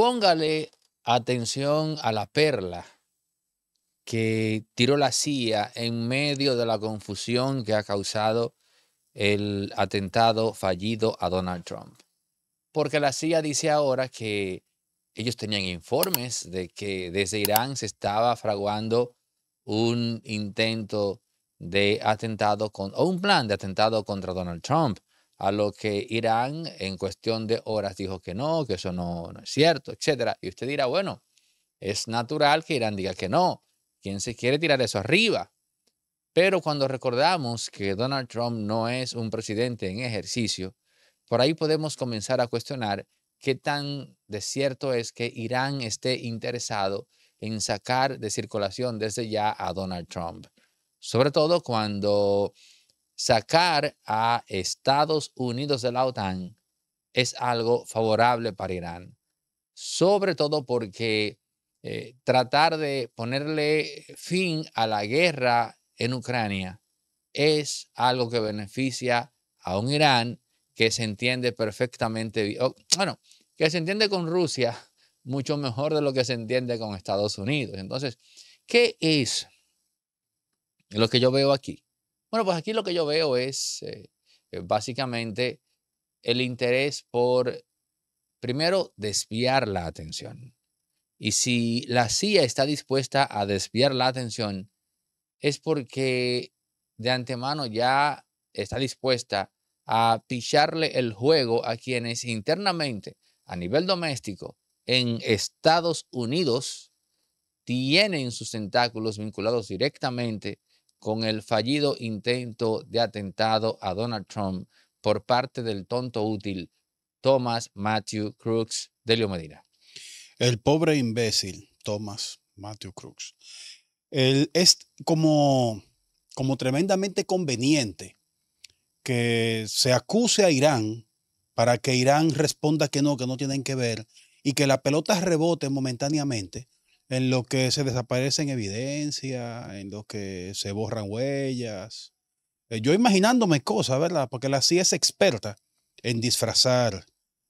Póngale atención a la perla que tiró la CIA en medio de la confusión que ha causado el atentado fallido a Donald Trump. Porque la CIA dice ahora que ellos tenían informes de que desde Irán se estaba fraguando un intento de atentado con, un plan de atentado contra Donald Trump a lo que Irán en cuestión de horas dijo que no, que eso no, no es cierto, etc. Y usted dirá, bueno, es natural que Irán diga que no. ¿Quién se quiere tirar eso arriba? Pero cuando recordamos que Donald Trump no es un presidente en ejercicio, por ahí podemos comenzar a cuestionar qué tan de cierto es que Irán esté interesado en sacar de circulación desde ya a Donald Trump. Sobre todo cuando sacar a Estados Unidos de la OTAN es algo favorable para Irán, sobre todo porque eh, tratar de ponerle fin a la guerra en Ucrania es algo que beneficia a un Irán que se entiende perfectamente, bueno, que se entiende con Rusia mucho mejor de lo que se entiende con Estados Unidos. Entonces, ¿qué es lo que yo veo aquí? Bueno, pues aquí lo que yo veo es eh, eh, básicamente el interés por, primero, desviar la atención. Y si la CIA está dispuesta a desviar la atención, es porque de antemano ya está dispuesta a picharle el juego a quienes internamente, a nivel doméstico, en Estados Unidos, tienen sus tentáculos vinculados directamente con el fallido intento de atentado a Donald Trump por parte del tonto útil Thomas Matthew Crooks de Leo Medina. El pobre imbécil Thomas Matthew Crooks. Él es como, como tremendamente conveniente que se acuse a Irán para que Irán responda que no, que no tienen que ver y que la pelota rebote momentáneamente en lo que se desaparecen evidencias, en lo que se borran huellas. Eh, yo imaginándome cosas, ¿verdad? Porque la CIA es experta en disfrazar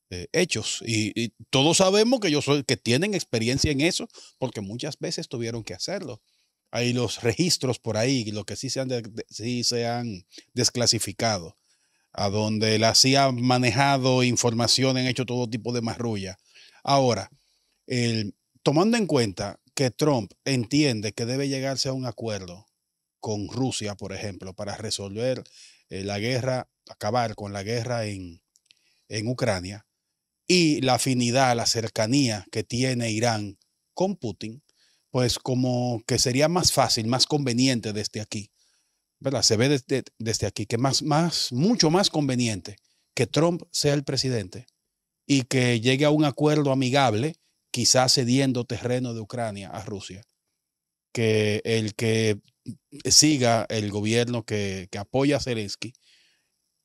eh, hechos. Y, todos sabemos que yo soy, que tienen experiencia en eso, porque muchas veces tuvieron que hacerlo. Hay los registros por ahí, lo que sí se han, sí se han desclasificado, a donde la CIA ha manejado información, han hecho todo tipo de marrulla. Ahora, el tomando en cuenta que Trump entiende que debe llegarse a un acuerdo con Rusia, por ejemplo, para resolver eh, la guerra, acabar con la guerra en, Ucrania, y la afinidad, la cercanía que tiene Irán con Putin, pues como que sería más fácil, más conveniente desde aquí, ¿verdad? Se ve desde, desde aquí que más, más, mucho más conveniente que Trump sea el presidente y que llegue a un acuerdo amigable quizás cediendo terreno de Ucrania a Rusia, que el que siga el gobierno que, apoya a Zelensky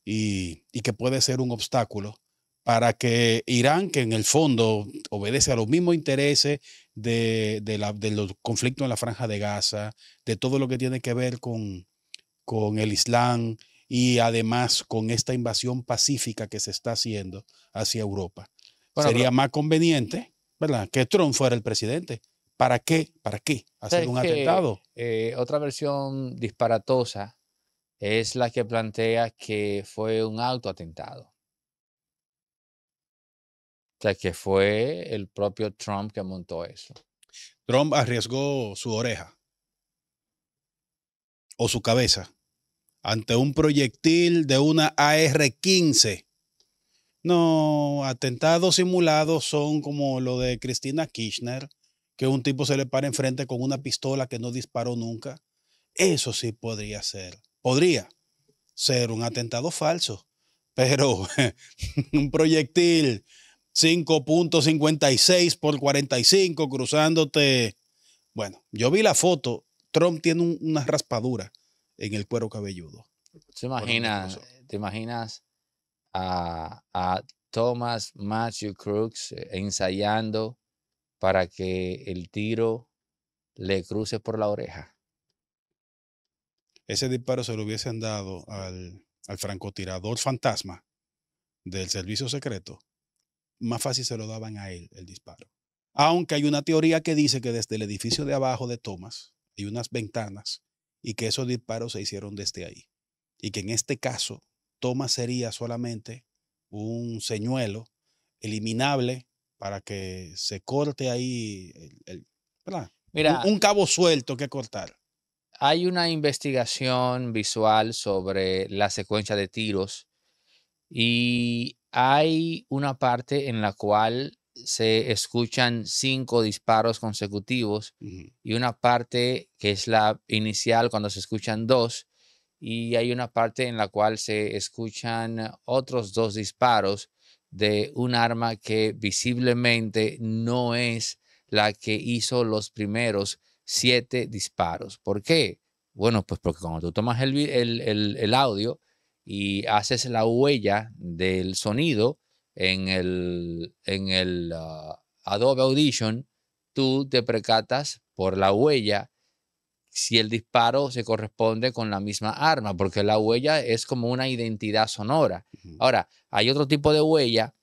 y, que puede ser un obstáculo para que Irán, que en el fondo obedece a los mismos intereses de, de, los conflictos en la franja de Gaza, de todo lo que tiene que ver con, con el Islam y además con esta invasión pacífica que se está haciendo hacia Europa. Sería más conveniente ¿verdad? Que Trump fuera el presidente. ¿Para qué? ¿Para qué? Hacer un atentado. Eh, otra versión disparatosa es la que plantea que fue un autoatentado. O sea, que fue el propio Trump que montó eso. Trump arriesgó su oreja o su cabeza ante un proyectil de una AR-15 no, atentados simulados son como lo de Cristina Kirchner, que un tipo se le para enfrente con una pistola que no disparó nunca. Eso sí podría ser, podría ser un atentado falso, pero un proyectil 5.56 por 45 cruzándote. Bueno, yo vi la foto, Trump tiene una raspadura en el cuero cabelludo. ¿Te imaginas, ¿Te imaginas a, Thomas Matthew Crooks eh, ensayando para que el tiro le cruce por la oreja. Ese disparo se lo hubiesen dado al, al francotirador fantasma del servicio secreto, más fácil se lo daban a él el disparo. Aunque hay una teoría que dice que desde el edificio de abajo de Thomas hay unas ventanas y que esos disparos se hicieron desde ahí. Y que en este caso toma sería solamente un señuelo eliminable para que se corte ahí el, Mira, un, cabo suelto que cortar. Hay una investigación visual sobre la secuencia de tiros y hay una parte en la cual se escuchan cinco disparos consecutivos y una parte que es la inicial cuando se escuchan dos y hay una parte en la cual se escuchan otros dos disparos de un arma que visiblemente no es la que hizo los primeros siete disparos. ¿Por qué? Bueno, pues porque cuando tú tomas el, audio y haces la huella del sonido en el, en el ah, Adobe Audition, tú te precatas por la huella si el disparo se corresponde con la misma arma, porque la huella es como una identidad sonora. Ahora, hay otro tipo de huella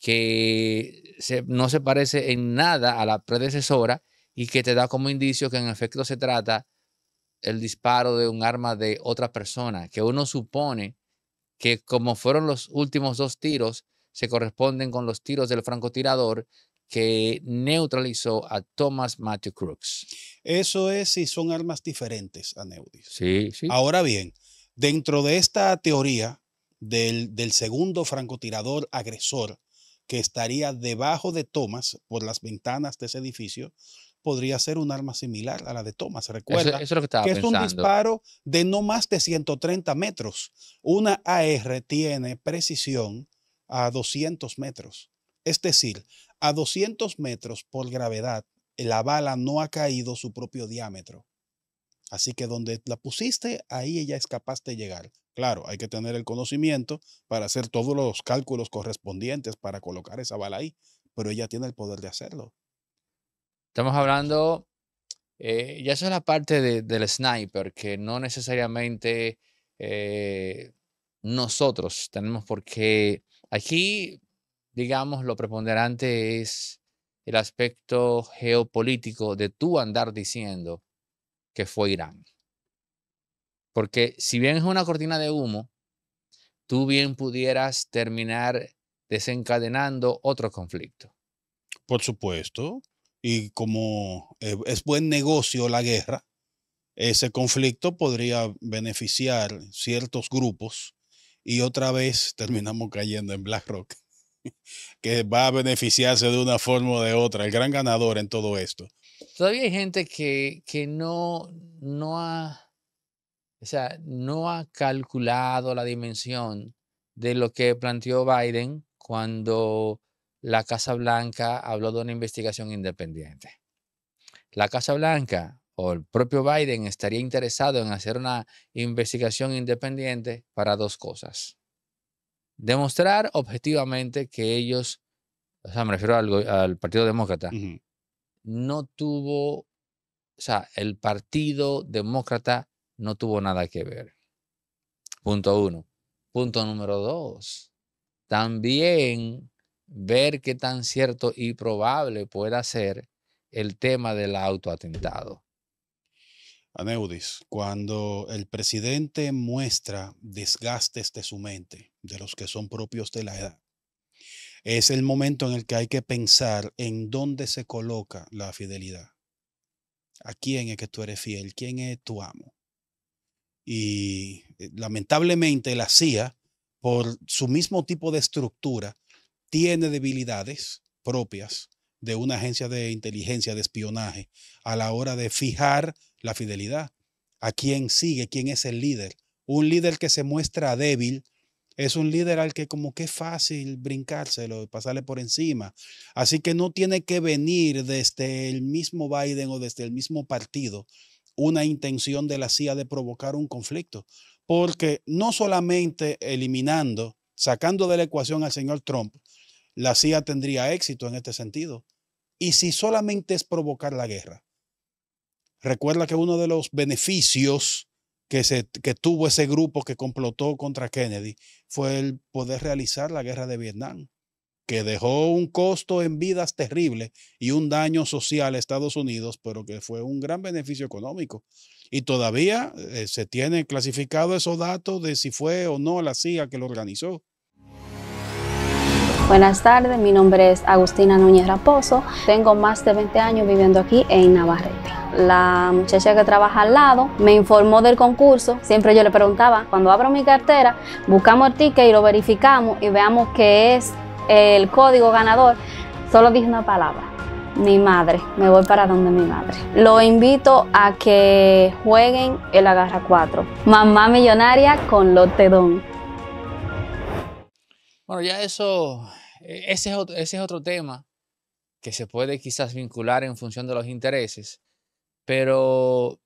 que no se parece en nada a la predecesora y que te da como indicio que en efecto se trata el disparo de un arma de otra persona, que uno supone que como fueron los últimos dos tiros, se corresponden con los tiros del francotirador, que neutralizó a Thomas Matthew Crooks. Eso es si son armas diferentes, Neudis. Sí, sí. Ahora bien, dentro de esta teoría del, segundo francotirador agresor que estaría debajo de Thomas por las ventanas de ese edificio, podría ser un arma similar a la de Thomas. Recuerda es que, es un disparo de no más de 130 metros. Una AR tiene precisión a 200 metros. Es decir, a 200 metros por gravedad, la bala no ha caído su propio diámetro. Así que donde la pusiste, ahí ella es capaz de llegar. Claro, hay que tener el conocimiento para hacer todos los cálculos correspondientes para colocar esa bala ahí, pero ella tiene el poder de hacerlo. Estamos hablando, eh, ya esa es la parte del sniper, que no necesariamente eh, nosotros tenemos porque qué. Aquí digamos, lo preponderante es el aspecto geopolítico de tú andar diciendo que fue Irán. Porque si bien es una cortina de humo, tú bien pudieras terminar desencadenando otro conflicto. Por supuesto. Y como eh, es buen negocio la guerra, ese conflicto podría beneficiar ciertos grupos y otra vez terminamos cayendo en BlackRock que va a beneficiarse de una forma o de otra, el gran ganador en todo esto. Todavía hay gente que, no, ha, no ha calculado la dimensión de lo que planteó Biden cuando la Casa Blanca habló de una investigación independiente. La Casa Blanca o el propio Biden estaría interesado en hacer una investigación independiente para dos cosas demostrar objetivamente que ellos, o sea, me refiero al, al Partido Demócrata, no tuvo, o sea, el Partido Demócrata no tuvo nada que ver. Punto uno. Punto número dos. También ver qué tan cierto y probable pueda ser el tema del autoatentado. Aneudis, cuando el presidente muestra desgastes de su mente, de los que son propios de la edad. Es el momento en el que hay que pensar en dónde se coloca la fidelidad. ¿A quién es que tú eres fiel? ¿Quién es tu amo? Y eh, lamentablemente la CIA, por su mismo tipo de estructura, tiene debilidades propias de una agencia de inteligencia, de espionaje, a la hora de fijar la fidelidad. ¿A quién sigue? ¿Quién es el líder? Un líder que se muestra débil es un líder al que como que es fácil brincárselo, pasarle por encima. Así que no tiene que venir desde el mismo Biden o desde el mismo partido una intención de la CIA de provocar un conflicto, porque no solamente eliminando, sacando de la ecuación al señor Trump, la CIA tendría éxito en este sentido. Y si solamente es provocar la guerra, recuerda que uno de los beneficios que, tuvo ese grupo que complotó contra Kennedy fue el poder realizar la guerra de Vietnam, que dejó un costo en vidas terrible y un daño social a Estados Unidos, pero que fue un gran beneficio económico. Y todavía eh, se tienen clasificado esos datos de si fue o no la CIA que lo organizó. Buenas tardes, mi nombre es Agustina Núñez Raposo, tengo más de 20 años viviendo aquí en Navarre la muchacha que trabaja al lado me informó del concurso. Siempre yo le preguntaba, cuando abro mi cartera, buscamos el ticket y lo verificamos y veamos que es el código ganador. Solo dije una palabra, mi madre, me voy para donde mi madre. Lo invito a que jueguen el Agarra 4, Mamá Millonaria con Lotedón. Bueno, ya eso, e, ese es otro, ese es otro tema que se puede quizás vincular en función de los intereses, pero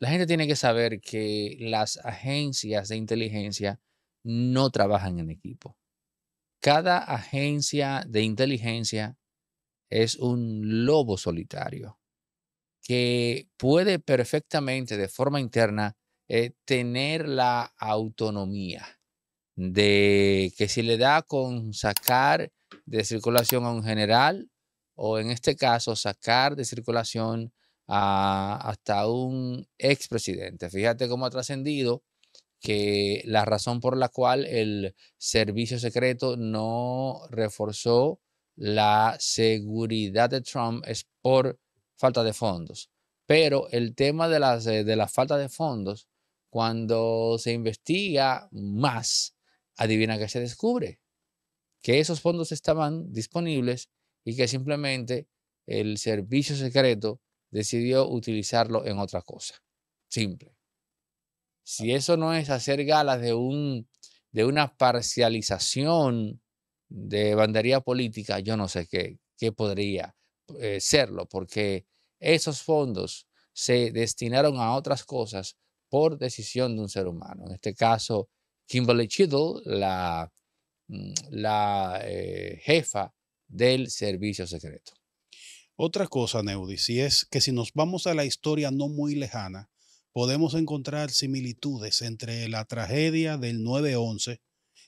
la gente tiene que saber que las agencias de inteligencia no trabajan en equipo. Cada agencia de inteligencia es un lobo solitario que puede perfectamente de forma interna eh, tener la autonomía de que si le da con sacar de circulación a un general o en este caso sacar de circulación hasta un expresidente. Fíjate cómo ha trascendido que la razón por la cual el servicio secreto no reforzó la seguridad de Trump es por falta de fondos. Pero el tema de, las, eh, de la falta de fondos, cuando se investiga más, adivina que se descubre, que esos fondos estaban disponibles y que simplemente el servicio secreto decidió utilizarlo en otra cosa. Simple. Ah. Si eso no es hacer galas de, un, de una parcialización de bandería política, yo no sé qué, qué podría eh, serlo, porque esos fondos se destinaron a otras cosas por decisión de un ser humano. En este caso, Kimberly Chiddle, la, mm, la eh, jefa del servicio secreto. Otra cosa, Neudis, y es que si nos vamos a la historia no muy lejana, podemos encontrar similitudes entre la tragedia del 9-11,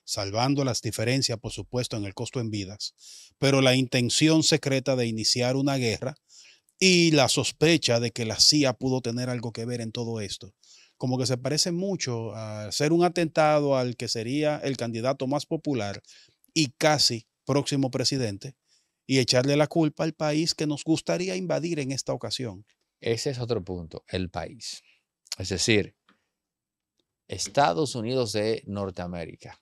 salvando las diferencias, por supuesto, en el costo en vidas, pero la intención secreta de iniciar una guerra y la sospecha de que la CIA pudo tener algo que ver en todo esto. Como que se parece mucho a ser un atentado al que sería el candidato más popular y casi próximo presidente, y echarle la culpa al país que nos gustaría invadir en esta ocasión. Ese es otro punto, el país. Es decir, Estados Unidos de Norteamérica.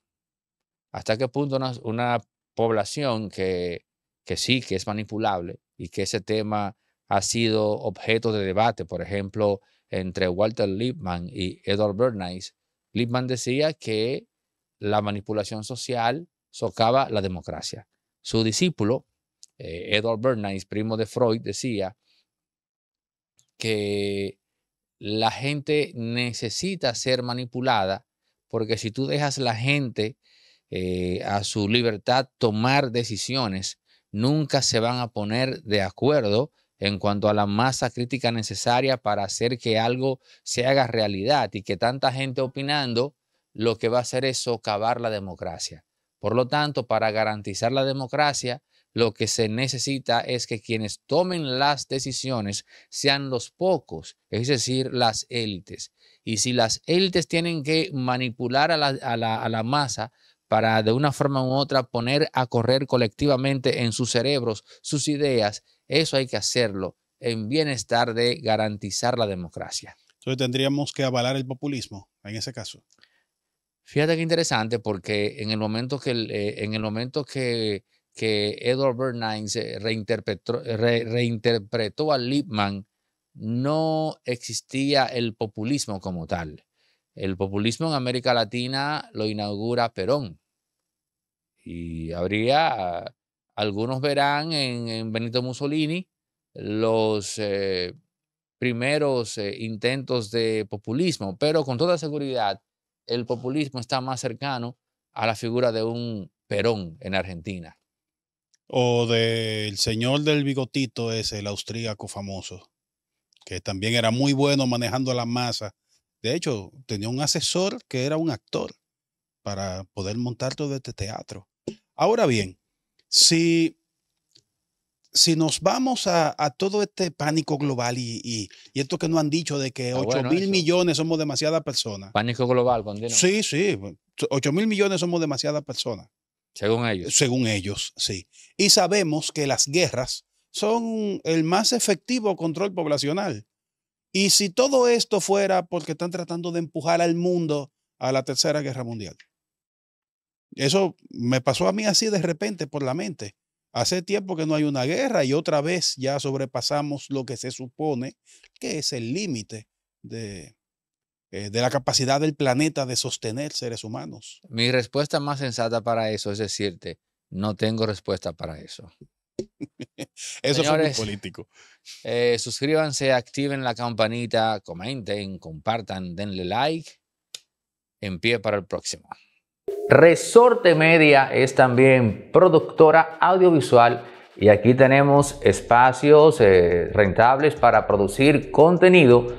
¿Hasta qué punto una, población que, que sí, que es manipulable y que ese tema ha sido objeto de debate, por ejemplo, entre Walter Lippmann y Edward Bernays, Lippmann decía que la manipulación social socava la democracia. Su discípulo, eh, Edward Bernays, primo de Freud, decía que la gente necesita ser manipulada porque si tú dejas la gente eh, a su libertad tomar decisiones, nunca se van a poner de acuerdo en cuanto a la masa crítica necesaria para hacer que algo se haga realidad y que tanta gente opinando lo que va a hacer es socavar la democracia. Por lo tanto, para garantizar la democracia, lo que se necesita es que quienes tomen las decisiones sean los pocos, es decir, las élites. Y si las élites tienen que manipular a la, masa, para de una forma u otra poner a correr colectivamente en sus cerebros sus ideas, eso hay que hacerlo en bienestar de garantizar la democracia. Entonces tendríamos que avalar el populismo en ese caso. Fíjate qué interesante porque en el momento que, eh, en el momento que que Edward Bernays reinterpretó, a Lippmann, no existía el populismo como tal. El populismo en América Latina lo inaugura Perón. Y habría, algunos verán en, Benito Mussolini los eh, primeros eh, intentos de populismo, pero con toda seguridad el populismo está más cercano a la figura de un Perón en Argentina. O del señor del bigotito ese, el austríaco famoso, que también era muy bueno manejando la masa. De hecho, tenía un asesor que era un actor para poder montar todo este teatro. Ahora bien, si, si nos vamos a, todo este pánico global y, esto que nos han dicho de que 8 mil millones somos demasiadas personas. Pánico global, Sí, sí, 8 mil millones somos demasiadas personas. Según ellos. Según ellos, sí. Y sabemos que las guerras son el más efectivo control poblacional. Y si todo esto fuera porque están tratando de empujar al mundo a la Tercera Guerra Mundial. Eso me pasó a mí así de repente por la mente. Hace tiempo que no hay una guerra y otra vez ya sobrepasamos lo que se supone que es el límite de, eh, de la capacidad del planeta de sostener seres humanos. Mi respuesta más sensata para eso es decirte, no tengo respuesta para eso. eso es un político. Eh, suscríbanse, activen la campanita, comenten, compartan, denle like. En pie para el próximo. Resorte Media es también productora audiovisual y aquí tenemos espacios eh, rentables para producir contenido